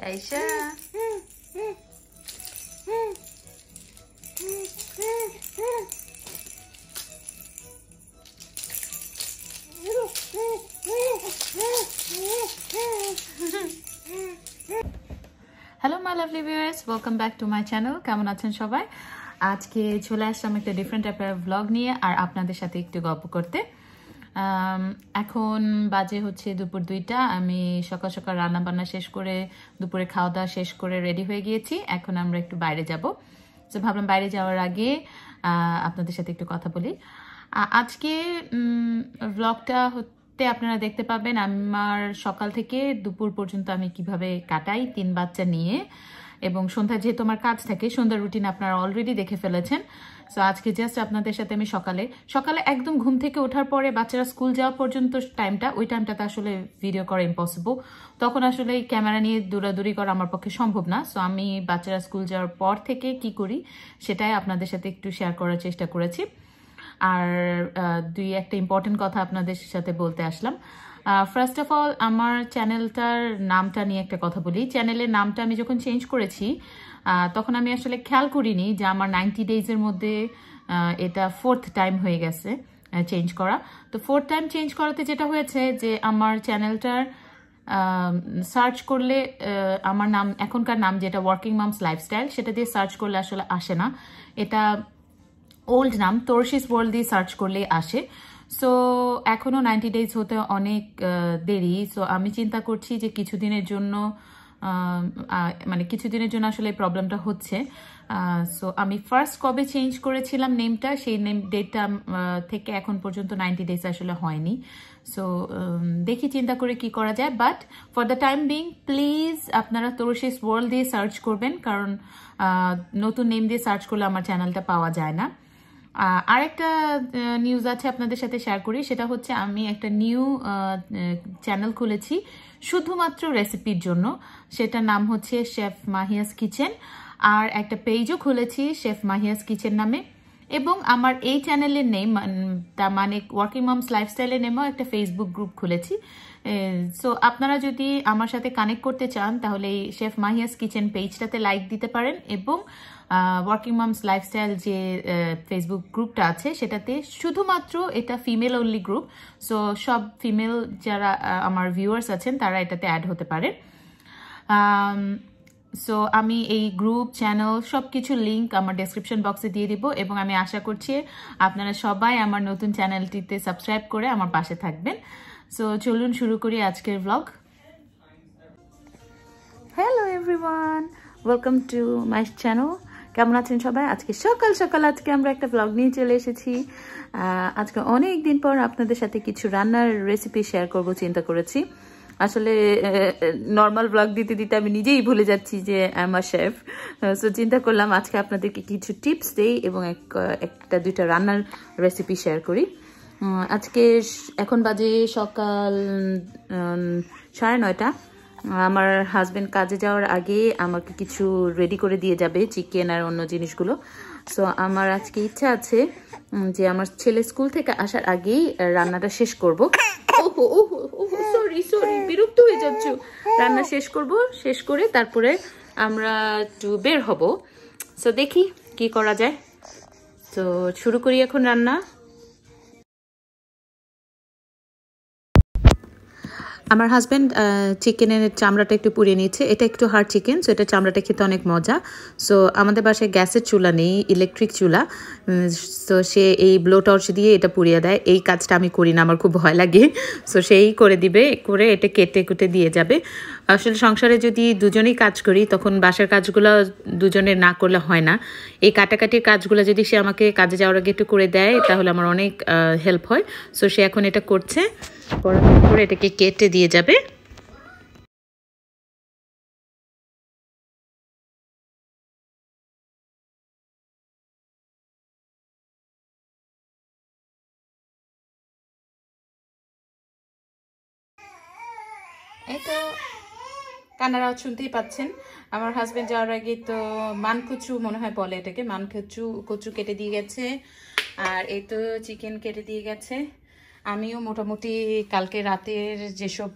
Aisha. Hello my lovely viewers welcome back to my channel কেমন আছেন সবাই আজকে চলে আসলাম একটা ডিফারেন্ট টাইপের ব্লগ নিয়ে আর আপনাদের সাথে একটু গল্প করতে এখন বাজে হচ্ছে দুপুর দুইটা আমি সকাল সকাল রান্না বান্না শেষ করে দুপুরে খাওয়া দাওয়া শেষ করে রেডি হয়ে গিয়েছি এখন আমরা একটু বাইরে যাব তো ভাবলাম বাইরে যাওয়ার আগে আপনাদের সাথে একটু কথা বলি আজকে ব্লগটা হতে আপনারা দেখতে পাবেন আমার সকাল থেকে দুপুর পর্যন্ত আমি কিভাবে কাটাই তিন বাচ্চা নিয়ে এবং সন্ধ্যা যেহেতু আমার কাজ থাকে সন্ধ্যার রুটিন আপনারা অলরেডি দেখে ফেলেছেন সো আজকে জাস্ট আপনাদের সাথে আমি সকালে সকালে একদম ঘুম থেকে ওঠার পরে বাচ্চারা স্কুল যাওয়া পর্যন্ত টাইমটা ওই টাইমটাতে আসলে ভিডিও করা ইম্পসিবল তখন আসলে ক্যামেরা নিয়ে দৌড়াদৌড়ি করা আমার পক্ষে সম্ভব না সো আমি বাচ্চারা স্কুল যাওয়ার পর থেকে কি করি সেটাই আপনাদের সাথে একটু শেয়ার করার চেষ্টা করেছি আর দুই একটা ইম্পর্টেন্ট কথা আপনাদের সাথে বলতে আসলাম ফার্স্ট অফ অল আমার চ্যানেলটার নামটা নিয়ে একটা কথা বলি চ্যানেলের নামটা আমি যখন চেঞ্জ করেছি তখন আমি আসলে খেয়াল করিনি যে আমার নাইনটি ডেজের মধ্যে এটা ফোর্থ টাইম হয়ে গেছে চেঞ্জ করা তো ফোর্থ টাইম চেঞ্জ করাতে যেটা হয়েছে যে আমার চ্যানেলটার সার্চ করলে আমার নাম এখনকার নাম যেটা ওয়ার্কিং মামস লাইফস্টাইল সেটা দিয়ে সার্চ করলে আসলে আসে না এটা ওল্ড নাম তোরশিস ওয়ার্ল্ড দিয়ে সার্চ করলে আসে সো এখনও নাইনটি ডেজ হতে অনেক দেরি সো আমি চিন্তা করছি যে কিছুদিনের জন্য মানে কিছুদিনের জন্য আসলে এই প্রবলেমটা হচ্ছে সো আমি ফার্স্ট কবে চেঞ্জ করেছিলাম নেমটা সেই নেম ডেটটা থেকে এখন পর্যন্ত নাইনটি ডেজ আসলে হয়নি সো দেখি চিন্তা করে কি করা যায় but for the time being please আপনারা তোরশিস ওয়ার্ল্ড দিয়ে সার্চ করবেন কারণ নতুন নেম দিয়ে সার্চ করলে আমার চ্যানেলটা পাওয়া যায় না আরেকটা নিউজ আছে আপনাদের সাথে শেয়ার করি সেটা হচ্ছে আমি একটা নিউ চ্যানেল খুলেছি শুধুমাত্র রেসিপির জন্য সেটার নাম হচ্ছে শেফ মাহিয়াস কিচেন আর একটা পেজও খুলেছি শেফ মাহিয়াস কিচেন নামে এবং আমার এই চ্যানেলের নেম তা মানে ওয়ার্কিং মামস লাইফস্টাইলের নেমেও একটা ফেসবুক গ্রুপ খুলেছি সো আপনারা যদি আমার সাথে কানেক্ট করতে চান তাহলে এই শেফ মাহিয়াস কিচেন পেজটাতে লাইক দিতে পারেন এবং ওয়ার্কিং মামস লাইফস্টাইল যে ফেসবুক গ্রুপটা আছে সেটাতে শুধুমাত্র এটা ফিমেল অনলি গ্রুপ সো সব ফিমেল যারা আমার ভিউয়ার্স আছেন তারা এটাতে অ্যাড হতে পারে সো আমি এই গ্রুপ চ্যানেল সব কিছু লিঙ্ক আমার ডেসক্রিপশন বক্সে দিয়ে দিব এবং আমি আশা করছি আপনারা সবাই আমার নতুন চ্যানেলটিতে সাবস্ক্রাইব করে আমার পাশে থাকবেন সো চলুন শুরু করি আজকের blog hello everyone welcome to my channel কেমন আছেন সবাই আজকে সকাল সকাল আজকে আমরা একটা ব্লগ নিয়ে চলে এসেছি আজকে অনেক দিন পর আপনাদের সাথে কিছু রান্নার রেসিপি শেয়ার করব চিন্তা করেছি আসলে নর্মাল ব্লগ দিতে দিতে আমি নিজেই ভুলে যাচ্ছি যে আমার শেফ সো চিন্তা করলাম আজকে আপনাদেরকে কিছু টিপস দেই এবং এক একটা দুইটা রান্নার রেসিপি শেয়ার করি আজকে এখন বাজে সকাল সাড়ে নয়টা আমার হাজব্যান্ড কাজে যাওয়ার আগে আমাকে কিছু রেডি করে দিয়ে যাবে চিকেন আর অন্য জিনিসগুলো সো আমার আজকে ইচ্ছা আছে যে আমার ছেলে স্কুল থেকে আসার আগেই রান্নাটা শেষ করব সরি সরি বিরক্ত হয়ে যাচ্ছ রান্না শেষ করব শেষ করে তারপরে আমরা একটু বের হব সো দেখি কি করা যায় তো শুরু করি এখন রান্না আমার হাজব্যান্ড চিকেনের চামড়াটা একটু পুড়িয়ে নিয়েছে এটা একটু হার্ড চিকেন সো এটা চামড়াটা খেতে অনেক মজা সো আমাদের বাসায় গ্যাসের চুলা নেই ইলেকট্রিক চুলা সো সে এই ব্লো টর্চ দিয়ে এটা পুড়িয়ে দেয় এই কাজটা আমি করি না আমার খুব ভয় লাগে সো সেই করে দিবে করে এটা কেটে কুটে দিয়ে যাবে আসলে সংসারে যদি দুজনেই কাজ করি তখন বাসার কাজগুলো দুজনে না করলে হয় না এই কাটাকাটির কাজগুলো যদি সে আমাকে কাজে যাওয়ার আগে একটু করে দেয় তাহলে আমার অনেক হেল্প হয় সো সে এখন এটা করছে করে এটাকে কেটে দিয়ে যাবে এটা কানারাও শুনতেই পাচ্ছেন আমার হাজব্যান্ড যাওয়ার আগে তো মানকুচু মনে হয় বলে এটাকে মানকুচু কচু কেটে দিয়ে গেছে আর এই তো চিকেন কেটে দিয়ে গেছে আমিও মোটামুটি কালকে রাতের যেসব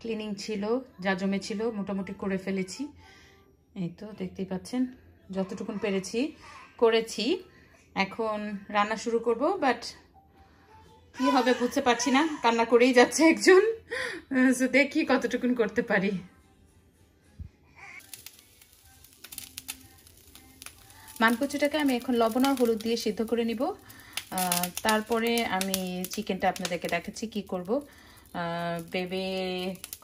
ক্লিনিং ছিল যা জমে ছিল মোটামুটি করে ফেলেছি এই তো দেখতেই পাচ্ছেন যতটুকুন পেরেছি করেছি এখন রান্না শুরু করব বাট কি হবে বুঝতে পারছি না কান্না করেই যাচ্ছে একজন দেখি কতটুকুন করতে পারি মানকচুটাকে আমি এখন লবণ আর হলুদ দিয়ে সিদ্ধ করে নিব তারপরে আমি চিকেনটা আপনাদেরকে দেখাচ্ছি কি করব বেবে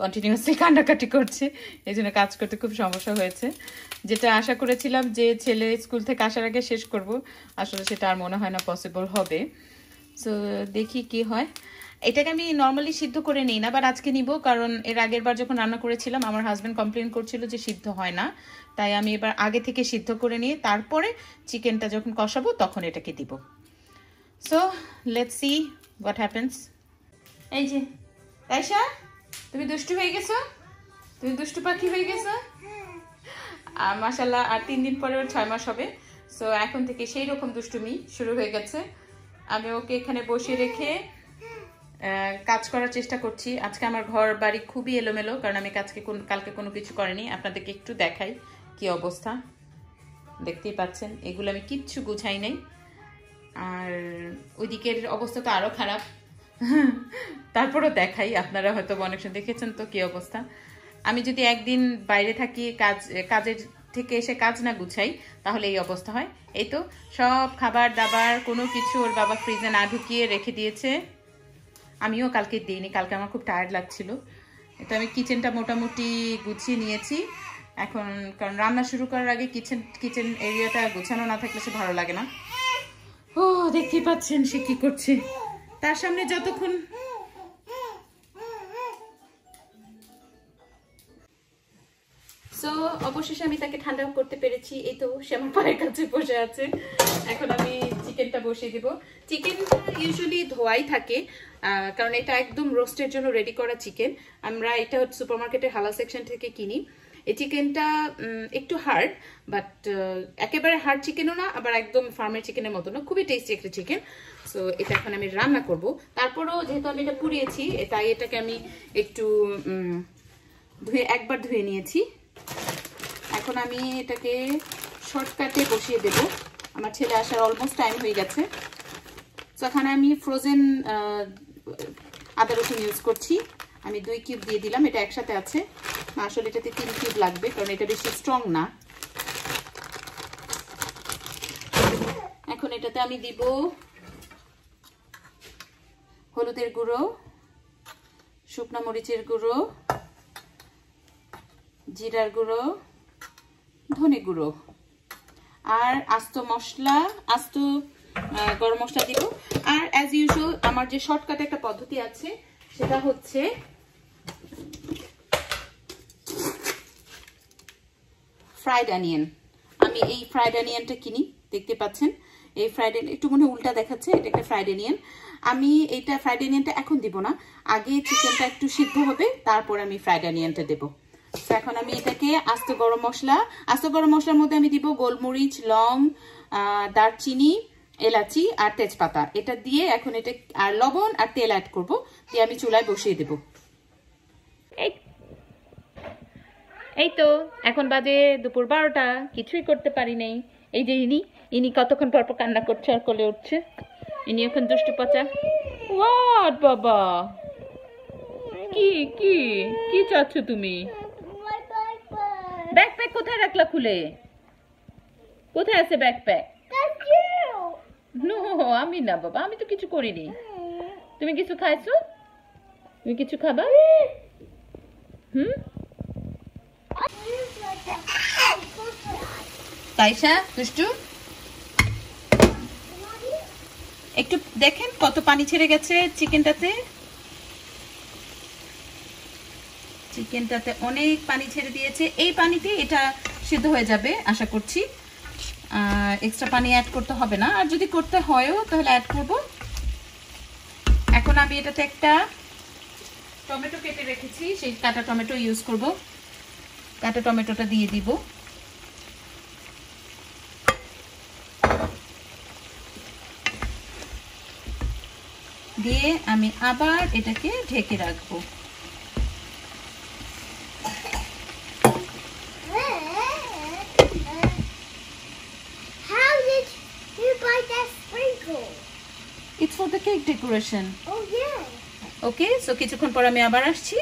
কন্টিনিউসলি কান্ডাকাটি করছে এই জন্য কাজ করতে খুব সমস্যা হয়েছে যেটা আশা করেছিলাম যে ছেলে স্কুল থেকে আসার আগে শেষ করব আসলে সেটা আর মনে হয় না পসিবল হবে সো দেখি কি হয় এটাকে আমি নর্মালি সিদ্ধ করে নিই না বাট আজকে নিব কারণ এর আগের বার যখন রান্না করেছিলাম আমার হাজব্যান্ড কমপ্লেন করছিল যে সিদ্ধ হয় না তাই আমি এবার আগে থেকে সিদ্ধ করে নিয়ে তারপরে চিকেনটা যখন কষাবো তখন এটাকে দিব so let see what happens এই যে তাইশা তুমি দুষ্টু হয়ে গেছো তুমি দুষ্টু পাখি হয়ে গেছো আর মাসাল্লাহ আর তিন দিন পরে ওর ছয় মাস হবে সো এখন থেকে সেই রকম দুষ্টুমি শুরু হয়ে গেছে আমি ওকে এখানে বসে রেখে কাজ করার চেষ্টা করছি আজকে আমার ঘর বাড়ি খুবই এলোমেলো কারণ আমি কাজকে কোন কালকে কোনো কিছু করিনি আপনাদেরকে একটু দেখাই কি অবস্থা দেখতেই পাচ্ছেন এগুলো আমি কিচ্ছু গুছাই নাই আর ওইদিকের অবস্থা তো আরও খারাপ তারপরও দেখাই আপনারা হয়তো অনেক সময় দেখেছেন তো কি অবস্থা আমি যদি একদিন বাইরে থাকি কাজ কাজের থেকে এসে কাজ না গুছাই তাহলে এই অবস্থা হয় এই তো সব খাবার দাবার কোনো কিছু ওর বাবা ফ্রিজে না ঢুকিয়ে রেখে দিয়েছে আমিও কালকে দিইনি কালকে আমার খুব টায়ার্ড লাগছিল তো আমি কিচেনটা মোটামুটি গুছিয়ে নিয়েছি এখন কারণ রান্না শুরু করার আগে কিচেন কিচেন এরিয়াটা গুছানো না থাকলে সে ভালো লাগে না ও দেখতে পাচ্ছেন সে কি করছে তার সামনে যতক্ষণ সো অবশেষে আমি তাকে ঠান্ডা করতে পেরেছি এই তো সে আমার পায়ের কাছে বসে আছে এখন আমি চিকেনটা বসিয়ে দিব চিকেনটা ইউজুয়ালি ধোয়াই থাকে কারণ এটা একদম রোস্টের জন্য রেডি করা চিকেন আমরা এটা সুপার মার্কেটের হালা সেকশন থেকে কিনি এই চিকেনটা একটু হার্ড বাট একেবারে হার্ড চিকেনও না আবার একদম ফার্মের চিকেনের মতো না খুবই টেস্টি একটা চিকেন সো এটা এখন আমি রান্না করব তারপরও যেহেতু আমি এটা পুড়িয়েছি তাই এটাকে আমি একটু ধুয়ে একবার ধুয়ে নিয়েছি এখন আমি এটাকে শর্টকাটে বসিয়ে দেব আমার ছেলে আসার অলমোস্ট টাইম হয়ে গেছে তো এখানে আমি ফ্রোজেন আদা রসুন ইউজ করছি আমি দুই কিউব দিয়ে দিলাম এটা একসাথে আছে আসলে এটাতে তিন কিউব লাগবে কারণ এটা বেশি স্ট্রং না এখন এটাতে আমি দিব হলুদের গুঁড়ো শুকনো মরিচের গুঁড়ো জিরার গুঁড়ো ধনে গুঁড়ো আর আস্ত মশলা আস্ত গরম মশলা দিব আর অ্যাজ ইউজুয়াল আমার যে শর্টকাটে একটা পদ্ধতি আছে সেটা হচ্ছে ফ্রাইড অনিয়ন আমি এই ফ্রাইড অনিয়নটা কিনি দেখতে পাচ্ছেন এই ফ্রাইড একটু মনে উল্টা দেখাচ্ছে এটা একটা ফ্রাইড অনিয়ন আমি এইটা ফ্রাইড অনিয়নটা এখন দিব না আগে চিকেনটা একটু সিদ্ধ হবে তারপর আমি ফ্রাইড অনিয়নটা দেবো এখন আমি এটাকে আস্ত গরম মশলা আস্ত গরম মশলার মধ্যে আমি দিব গোলমরিচ লং দারচিনি এলাচি আর তেজপাতা এটা দিয়ে এখন এটা আর লবণ আর তেল অ্যাড করব দিয়ে আমি চুলায় বসিয়ে দেব এই তো এখন বাজে দুপুর বারোটা কিছুই করতে পারি নাই এই যে ইনি ইনি কতক্ষণ পর কান্না করছে আর কোলে উঠছে ইনি এখন দুষ্টু পচা ওয়াট বাবা কি কি কি চাচ্ছ তুমি ব্যাকপ্যাক কোথায় রাখলা খুলে কোথায় আছে ব্যাকপ্যাক আমি না বাবা আমি তো কিছু করিনি তুমি কিছু খাইছো তুমি কিছু খাবা হুম তাইশা দুষ্টু একটু দেখেন কত পানি ছেড়ে গেছে চিকেনটাতে চিকেনটাতে অনেক পানি ছেড়ে দিয়েছে এই পানিতে এটা সিদ্ধ হয়ে যাবে আশা করছি এক্সট্রা পানি অ্যাড করতে হবে না আর যদি করতে হয়ও তাহলে অ্যাড করব এখন আমি এটাতে একটা টমেটো কেটে রেখেছি সেই কাটা টমেটো ইউজ করব কাটা টমেটোটা দিয়ে দিব দিয়ে আমি আবার এটাকে ঢেকে রাখবো কেক ডেকোরেশন ওকে সো কিছুক্ষণ পর আমি আবার আসছি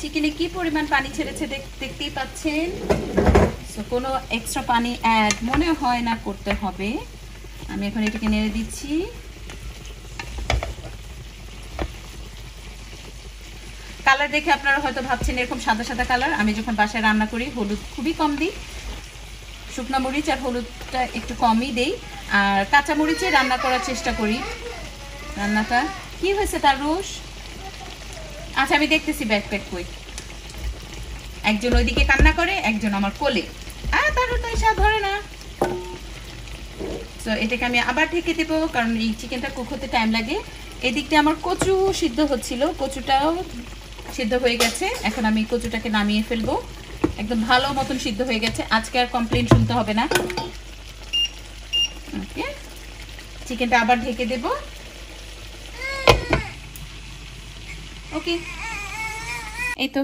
চিকেনে কি পরিমাণ পানি ছেড়েছে দেখতেই পাচ্ছেন সো কোনো এক্সট্রা পানি অ্যাড মনে হয় না করতে হবে আমি এখন এটাকে নেড়ে দিচ্ছি কালার দেখে আপনারা হয়তো ভাবছেন এরকম সাদা সাদা কালার আমি যখন বাসায় রান্না করি হলুদ খুবই কম দিই শুকনো মরিচ আর হলুদটা একটু কমই দেই আর কাঁচামরিচে রান্না করার চেষ্টা করি রান্নাটা কি হয়েছে তার রোশ আচ্ছা আমি দেখতেছি ব্যাকপ্যাক কই একজন ওইদিকে কান্না করে একজন আমার কোলে আর তার তো ইচ্ছা ধরে না তো এটাকে আমি আবার ঢেকে দেবো কারণ এই চিকেনটা কুক হতে টাইম লাগে এদিকটা আমার কচু সিদ্ধ হচ্ছিল কচুটাও সিদ্ধ হয়ে গেছে এখন আমি কচুটাকে নামিয়ে ফেলবো একদম ভালো মতন সিদ্ধ হয়ে গেছে আজকে আর কমপ্লেন শুনতে হবে না ওকে চিকেনটা আবার ঢেকে দেব ওকে এই তো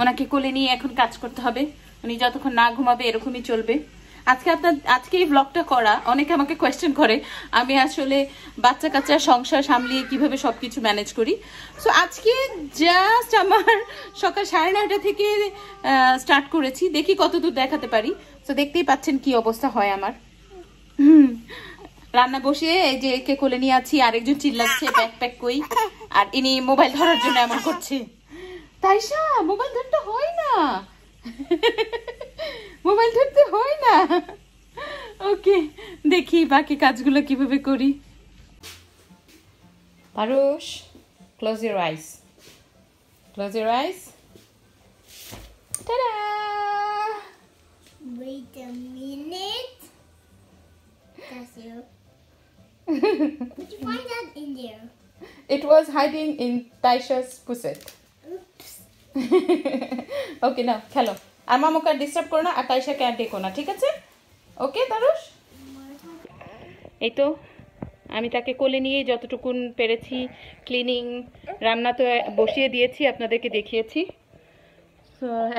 ওনাকে কোলে নিয়ে এখন কাজ করতে হবে উনি যতক্ষণ না ঘুমাবে এরকমই চলবে আজকে আপনার আজকে এই ব্লগটা করা অনেকে আমাকে কোয়েশ্চেন করে আমি আসলে বাচ্চা কাচ্চা সংসার সামলিয়ে কিভাবে সব কিছু ম্যানেজ করি সো আজকে জাস্ট আমার সকাল সাড়ে নয়টা থেকে স্টার্ট করেছি দেখি কত দূর দেখাতে পারি সো দেখতেই পাচ্ছেন কি অবস্থা হয় আমার রান্না বসে এই যে কে কোলে নিয়ে আছি আরেকজন চিল্লাচ্ছে প্যাক প্যাক কই আর ইনি মোবাইল ধরার জন্য এমন করছে তাইশা মোবাইল ধরতে হয় না মোবাইল ধরতে হয় না ওকে দেখি বাকি কাজগুলো কিভাবে করি পারুষ close your eyes close your eyes টাটা Wait a minute Picasso. Did you find that in there? It was hiding in Taisha's pusset. Oops. okay, now, hello. আর মামুকে ডিস্টার্ব করো না আর তাইশাকে আর ডেকো না ঠিক আছে ওকে তারস এই তো আমি তাকে কোলে নিয়ে যতটুকুন পেরেছি ক্লিনিং রান্না তো বসিয়ে দিয়েছি আপনাদেরকে দেখিয়েছি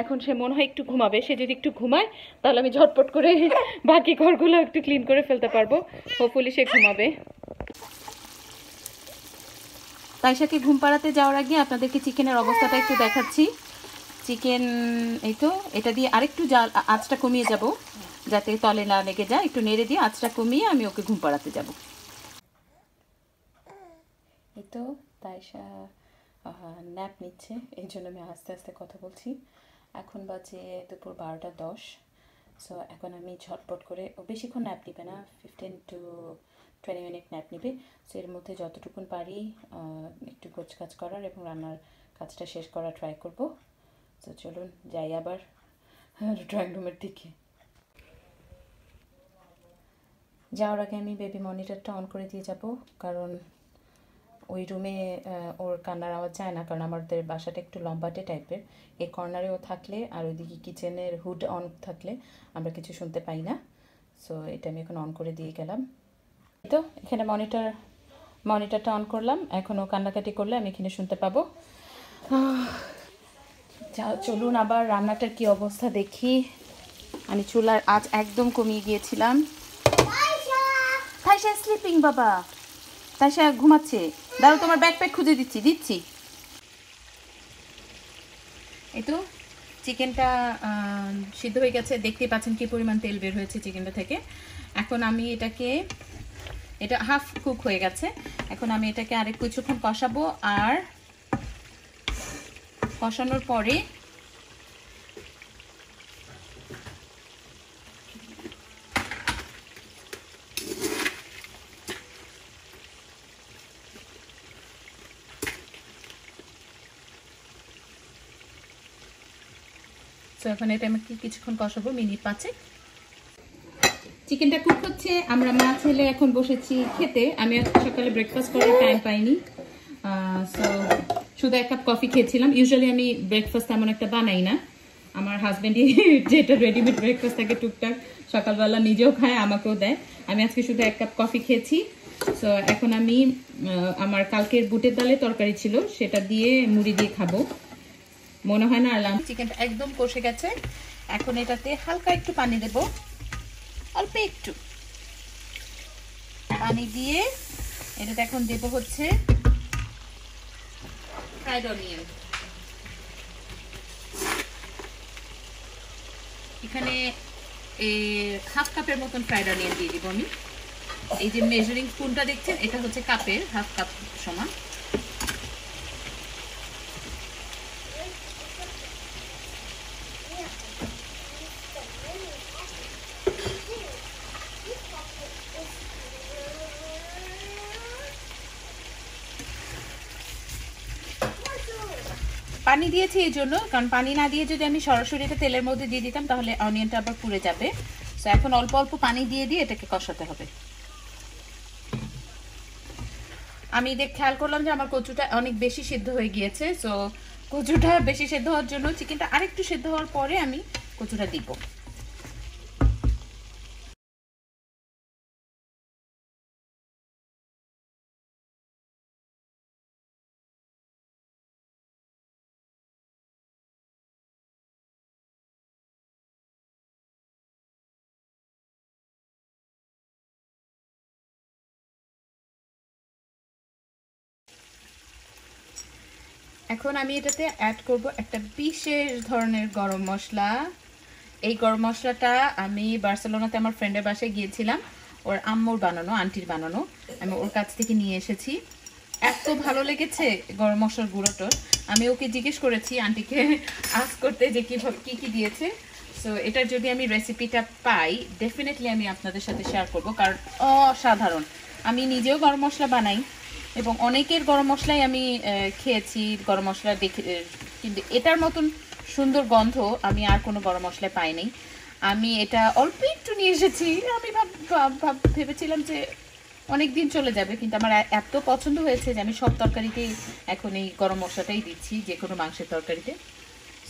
এখন সে মনে হয় একটু ঘুমাবে সে যদি একটু ঘুমায় তাহলে আমি ঝটপট করে বাকি ঘরগুলো একটু ক্লিন করে ফেলতে পারবো হোপফুলি সে ঘুমাবে তাইশাকে ঘুম পাড়াতে যাওয়ার আগে আপনাদেরকে চিকেনের অবস্থাটা একটু দেখাচ্ছি চিকেন এই তো এটা দিয়ে আরেকটু জাল আঁচটা কমিয়ে যাব যাতে তলে না লেগে যায় একটু নেড়ে দিয়ে আঁচটা কমিয়ে আমি ওকে ঘুম পাড়াতে যাব এই তো তাইশা ন্যাপ নিচ্ছে এই জন্য আমি আস্তে আস্তে কথা বলছি এখন বাজে দুপুর বারোটা দশ সো এখন আমি ঝটপট করে বেশিক্ষণ ন্যাপ নিবে না fifteen to twenty minute nap নিবে সো এর মধ্যে যতটুকুন পারি একটু গোছ কাজ করার এবং রান্নার কাজটা শেষ করা ট্রাই করব সো চলুন যাই আবার ড্রয়িং রুমের দিকে যাওয়ার আগে আমি বেবি মনিটরটা অন করে দিয়ে যাব কারণ ওই রুমে ওর কান্নার আওয়াজ যায় না কারণ আমাদের বাসাটা একটু লম্বাটে টাইপের এই কর্নারেও থাকলে আর ওইদিকে কিচেনের হুড অন থাকলে আমরা কিছু শুনতে পাই না সো এটা আমি এখন অন করে দিয়ে গেলাম তো এখানে মনিটর মনিটরটা অন করলাম এখনও কান্নাকাটি করলে আমি এখানে শুনতে পাবো যা চলুন আবার রান্নাটার কি অবস্থা দেখি আমি চুলার আজ একদম কমিয়ে গিয়েছিলাম তাই সে স্লিপিং বাবা তাই সে ঘুমাচ্ছে দাদা তোমার ব্যাকপ্যাক খুঁজে দিচ্ছি দিচ্ছি এই তো চিকেনটা সিদ্ধ হয়ে গেছে দেখতে পাচ্ছেন কি পরিমাণ তেল বের হয়েছে চিকেনটা থেকে এখন আমি এটাকে এটা হাফ কুক হয়ে গেছে এখন আমি এটাকে আরেক কিছুক্ষণ কষাবো আর কষানোর পরে এখন এটা আমি কিছুক্ষণ কষাবো মিনিট পাঁচে চিকেনটা কুক হচ্ছে আমরা মা ছেলে এখন বসেছি খেতে আমি সকালে ব্রেকফাস্ট করার টাইম পাইনি শুধু এক কাপ কফি খেয়েছিলাম ইউজুয়ালি আমি ব্রেকফাস্ট তেমন একটা বানাই না আমার হাজব্যান্ডই যেটা রেডিমেড ব্রেকফাস্ট থাকে টুকটাক সকালবেলা নিজেও খায় আমাকেও দেয় আমি আজকে শুধু এক কাপ কফি খেয়েছি সো এখন আমি আমার কালকের বুটের ডালে তরকারি ছিল সেটা দিয়ে মুড়ি দিয়ে খাবো মনে হয় না আর চিকেনটা একদম কষে গেছে এখন এটাতে হালকা একটু পানি দেব অল্প একটু পানি দিয়ে এটাতে এখন দেব হচ্ছে এখানে হাফ কাপের মতন ফ্রাইড অনিয়ন দিয়ে দিব আমি এই যে মেজারিং স্পুনটা দেখছেন এটা হচ্ছে কাপের হাফ কাপ সমান পানি দিয়েছি এই জন্য কারণ পানি না দিয়ে যদি আমি সরাসরি এটা তেলের মধ্যে দিয়ে দিতাম তাহলে অনিয়নটা আবার পুড়ে যাবে তো এখন অল্প অল্প পানি দিয়ে দিয়ে এটাকে কষাতে হবে আমি দেখ খেয়াল করলাম যে আমার কচুটা অনেক বেশি সিদ্ধ হয়ে গিয়েছে সো কচুটা বেশি সেদ্ধ হওয়ার জন্য চিকেনটা আরেকটু সেদ্ধ হওয়ার পরে আমি কচুটা দিব এখন আমি এটাতে অ্যাড করব একটা বিশেষ ধরনের গরম মশলা এই গরম মশলাটা আমি বার্সেলোনাতে আমার ফ্রেন্ডের বাসায় গিয়েছিলাম ওর আম্মুর বানানো আন্টির বানানো আমি ওর কাছ থেকে নিয়ে এসেছি এত ভালো লেগেছে গরম মশলার গুঁড়োটোর আমি ওকে জিজ্ঞেস করেছি আন্টিকে আজ করতে যে কীভাবে কী কী দিয়েছে সো এটার যদি আমি রেসিপিটা পাই ডেফিনেটলি আমি আপনাদের সাথে শেয়ার করব কারণ অসাধারণ আমি নিজেও গরম মশলা বানাই এবং অনেকের গরম মশলাই আমি খেয়েছি গরম মশলা দেখে কিন্তু এটার মতন সুন্দর গন্ধ আমি আর কোনো গরম মশলা পাইনি আমি এটা অল্প একটু নিয়ে এসেছি আমি ভেবেছিলাম যে অনেক দিন চলে যাবে কিন্তু আমার এত পছন্দ হয়েছে যে আমি সব তরকারিতেই এখন এই গরম মশলাটাই দিচ্ছি যে কোনো মাংসের তরকারিতে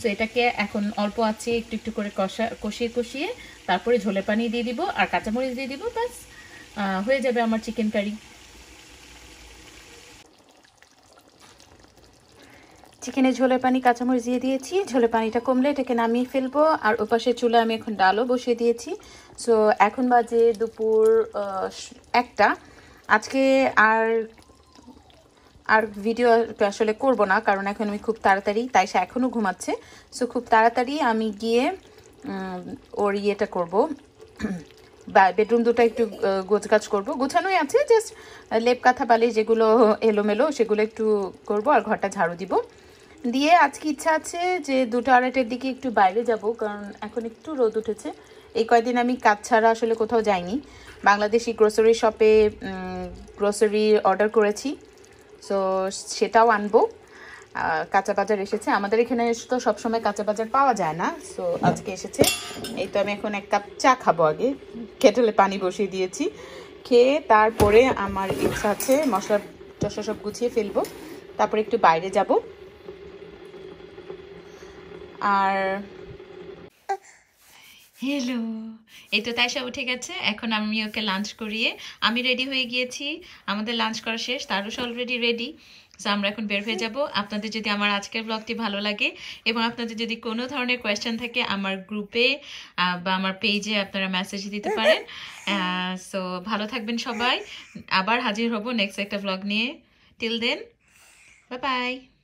সো এটাকে এখন অল্প আছে একটু একটু করে কষা কষিয়ে কষিয়ে তারপরে ঝোলে পানি দিয়ে দিব আর কাঁচামরিচ দিয়ে দিব ব্যাস হয়ে যাবে আমার চিকেন কারি চিকেনে ঝোলের পানি কাঁচামরিচ দিয়ে দিয়েছি ঝোলের পানিটা কমলে এটাকে নামিয়ে ফেলবো আর ওপাশে চুলে আমি এখন ডালও বসিয়ে দিয়েছি সো এখন বাজে দুপুর একটা আজকে আর আর ভিডিও আসলে করব না কারণ এখন আমি খুব তাড়াতাড়ি তাই সে এখনও ঘুমাচ্ছে সো খুব তাড়াতাড়ি আমি গিয়ে ওর ইয়েটা করব বেডরুম দুটো একটু গোছগাছ করবো গোছানোই আছে জাস্ট লেপ কাঁথা বালি যেগুলো এলোমেলো সেগুলো একটু করব আর ঘরটা ঝাড়ু দিব দিয়ে আজকে ইচ্ছা আছে যে দুটো আড়াইটের দিকে একটু বাইরে যাব কারণ এখন একটু রোদ উঠেছে এই কয়দিন আমি কাজ ছাড়া আসলে কোথাও যাইনি বাংলাদেশি গ্রোসারি শপে গ্রোসারি অর্ডার করেছি সো সেটাও আনবো কাঁচা বাজার এসেছে আমাদের এখানে তো সবসময় কাঁচা বাজার পাওয়া যায় না সো আজকে এসেছে এই তো আমি এখন এক কাপ চা খাবো আগে কেটেলে পানি বসিয়ে দিয়েছি খেয়ে তারপরে আমার ইচ্ছা আছে মশলা টশা সব গুছিয়ে ফেলবো তারপরে একটু বাইরে যাবো আর হ্যালো এই তো সব উঠে গেছে এখন আমি ওকে লাঞ্চ করিয়ে আমি রেডি হয়ে গিয়েছি আমাদের লাঞ্চ করা শেষ তারও অলরেডি রেডি সো আমরা এখন বের হয়ে যাব আপনাদের যদি আমার আজকের ব্লগটি ভালো লাগে এবং আপনাদের যদি কোনো ধরনের কোয়েশ্চেন থাকে আমার গ্রুপে বা আমার পেজে আপনারা মেসেজ দিতে পারেন সো ভালো থাকবেন সবাই আবার হাজির হব নেক্সট একটা ব্লগ নিয়ে টিল দেন বাই বাই